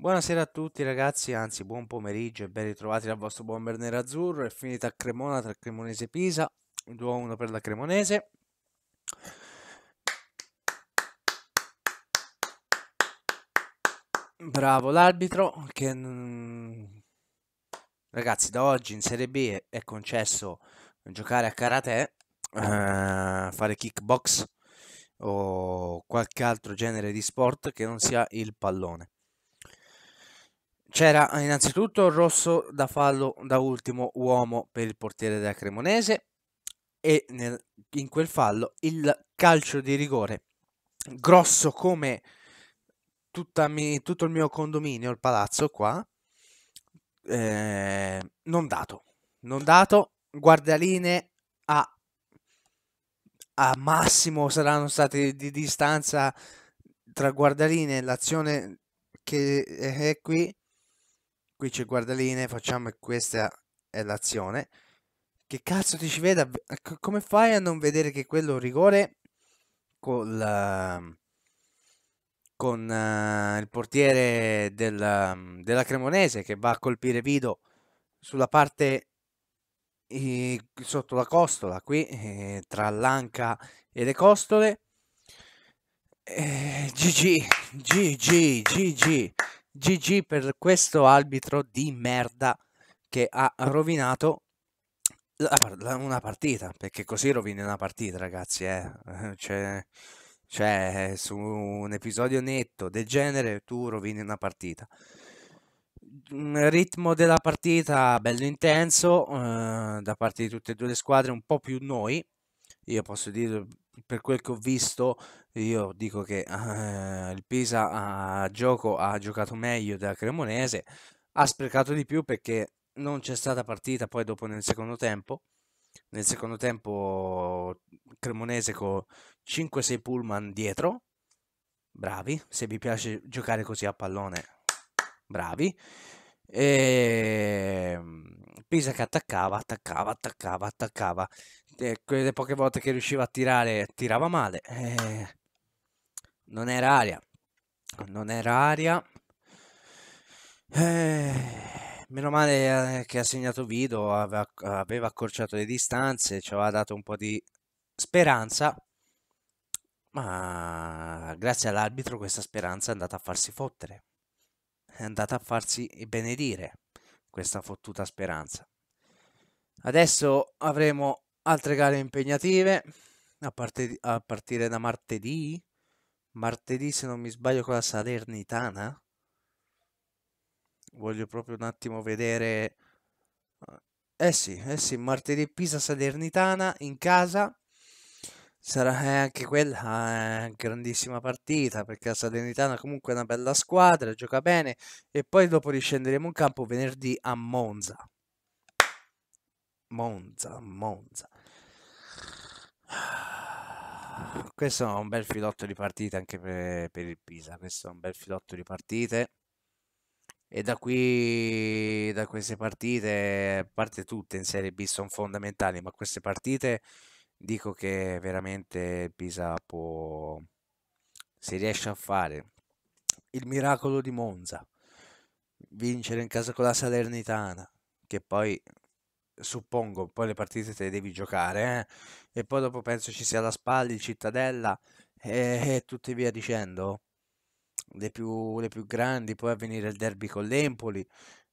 Buonasera a tutti ragazzi, anzi buon pomeriggio e ben ritrovati dal vostro Bomber Nero Azzurro. È finita a Cremona tra Cremonese e Pisa, 2-1 per la Cremonese. Bravo l'arbitro che... Mm, ragazzi, da oggi in Serie B è concesso giocare a karate, eh, fare kickbox o qualche altro genere di sport che non sia il pallone. C'era eh, innanzitutto rosso da fallo da ultimo uomo per il portiere della Cremonese e nel, in quel fallo il calcio di rigore grosso come mi, tutto il mio condominio, il palazzo qua, eh, non dato, non dato, guardaline a, a massimo saranno state di distanza tra guardaline e l'azione che eh, è qui qui c'è guardaline, facciamo questa è l'azione. Che cazzo ti ci veda? Come fai a non vedere che quello rigore col, ehm, con uh, il portiere del, ehm, della Cremonese che va a colpire Vido sulla parte eh, sotto la costola, qui eh, tra l'anca e le costole. Eh, GG, GG, GG. GG per questo arbitro di merda che ha rovinato una partita, perché così rovini una partita, ragazzi. Eh. eh. Cioè, cioè, su un episodio netto del genere, tu rovini una partita. Ritmo della partita bello intenso eh, da parte di tutte e due le squadre, un po' più noi. Io posso dire per quel che ho visto, io dico che eh, il Pisa a gioco ha giocato meglio della Cremonese, ha sprecato di più perché non c'è stata partita poi dopo nel secondo tempo. Nel secondo tempo Cremonese con 5-6 pullman dietro, bravi, se vi piace giocare così a pallone, bravi. E ehm, Pisa che attaccava, attaccava, attaccava, attaccava. E eh, quelle poche volte che riusciva a tirare, tirava male. E eh, non era aria non era aria eh, meno male eh, che ha segnato Vido aveva, aveva accorciato le distanze ci aveva dato un po' di speranza ma grazie all'arbitro questa speranza è andata a farsi fottere è andata a farsi benedire questa fottuta speranza adesso avremo altre gare impegnative a, parte, a partire da martedì martedì, se non mi sbaglio, con la Salernitana. Voglio proprio un attimo vedere. Eh, eh sì, eh sì, martedì Pisa Salernitana in casa. Sarà eh, anche quella eh, grandissima partita perché la Salernitana comunque è una bella squadra, gioca bene e poi dopo riscenderemo in campo venerdì a Monza. Monza, Monza. Questo è un bel filotto di partite anche per, per il Pisa, questo è un bel filotto di partite. E da qui, da queste partite, a parte tutte in Serie B sono fondamentali, ma queste partite dico che veramente il Pisa può, se riesce a fare il miracolo di Monza, vincere in casa con la Salernitana, che poi suppongo, poi le partite te le devi giocare, eh? e poi dopo penso ci sia la Spalli, Cittadella e, e tutte via dicendo, le più, le più grandi, poi a venire il derby con l'Empoli,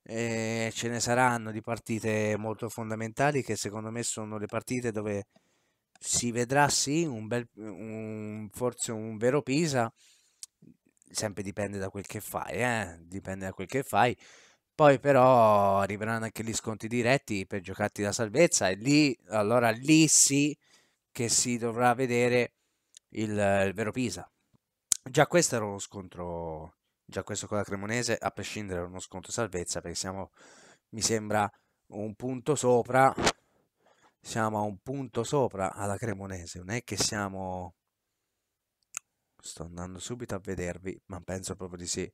e ce ne saranno di partite molto fondamentali che secondo me sono le partite dove si vedrà sì un bel, un, forse un vero Pisa, sempre dipende da quel che fai, eh? dipende da quel che fai poi però arriveranno anche gli sconti diretti per giocarti la salvezza e lì, allora lì sì che si dovrà vedere il, il vero Pisa. Già questo era uno scontro, già questo con la Cremonese, a prescindere da uno scontro salvezza perché siamo, mi sembra, un punto sopra, siamo a un punto sopra alla Cremonese, non è che siamo... Sto andando subito a vedervi, ma penso proprio di sì.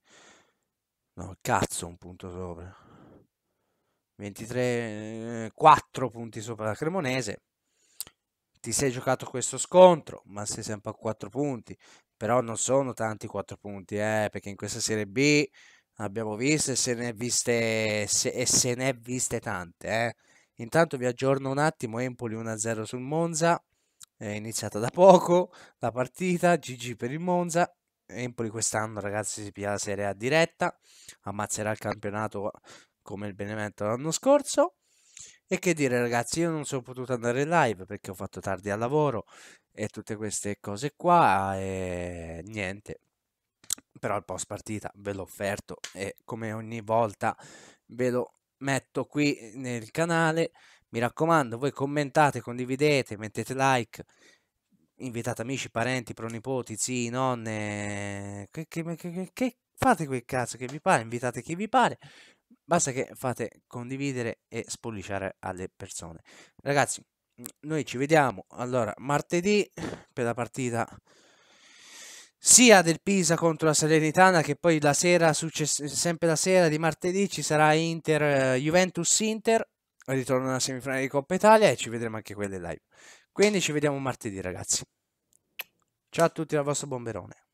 No, cazzo, un punto sopra. 23, eh, 4 punti sopra la Cremonese. Ti sei giocato questo scontro, ma sei sempre a 4 punti. Però non sono tanti 4 punti, eh, perché in questa Serie B abbiamo visto e se ne è viste, se, e se ne è viste tante. Eh. Intanto vi aggiorno un attimo, Empoli 1-0 sul Monza, è iniziata da poco la partita, GG per il Monza, Empoli quest'anno, ragazzi, si piglia la Serie A diretta, ammazzerà il campionato come il Benevento l'anno scorso. E che dire, ragazzi, io non sono potuto andare in live perché ho fatto tardi al lavoro e tutte queste cose qua e niente. Però il post partita ve l'ho offerto e come ogni volta ve lo metto qui nel canale. Mi raccomando, voi commentate, condividete, mettete like invitate amici, parenti, pronipoti, zii, nonne, che, che, che, che, fate quel cazzo che vi pare, invitate chi vi pare, basta che fate condividere e spolliciare alle persone. Ragazzi, noi ci vediamo allora martedì per la partita sia del Pisa contro la Salernitana che poi la sera, sempre la sera di martedì ci sarà Inter, eh, Juventus-Inter, ritorno alla semifinale di Coppa Italia e ci vedremo anche quelle live. Quindi ci vediamo martedì ragazzi. Ciao a tutti dal vostro Bomberone.